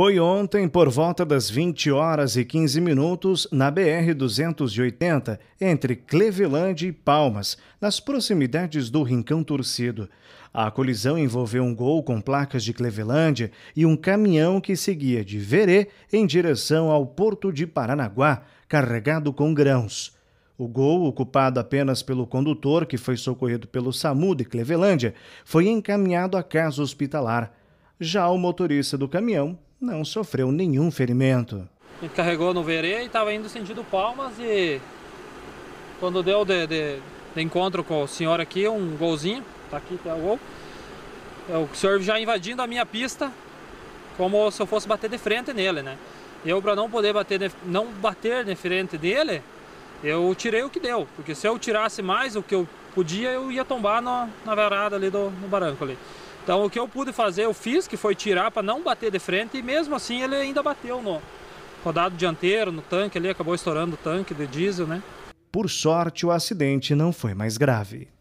Foi ontem, por volta das 20 horas e 15 minutos, na BR-280, entre Cleveland e Palmas, nas proximidades do Rincão Torcido. A colisão envolveu um gol com placas de Cleveland e um caminhão que seguia de Verê em direção ao porto de Paranaguá, carregado com grãos. O gol, ocupado apenas pelo condutor, que foi socorrido pelo SAMU de Clevelândia, foi encaminhado à casa hospitalar. Já o motorista do caminhão não sofreu nenhum ferimento. Ele carregou no verê e estava indo sentido Palmas e quando deu de, de, de, encontro com o senhor aqui, um golzinho, tá aqui, tá o gol. É o senhor já invadindo a minha pista, como se eu fosse bater de frente nele, né? Eu para não poder bater de, não bater de frente dele, eu tirei o que deu, porque se eu tirasse mais o que eu podia, eu ia tombar no, na varada ali do no barranco ali. Então o que eu pude fazer, eu fiz, que foi tirar para não bater de frente e mesmo assim ele ainda bateu no rodado dianteiro, no tanque ali, acabou estourando o tanque de diesel, né? Por sorte, o acidente não foi mais grave.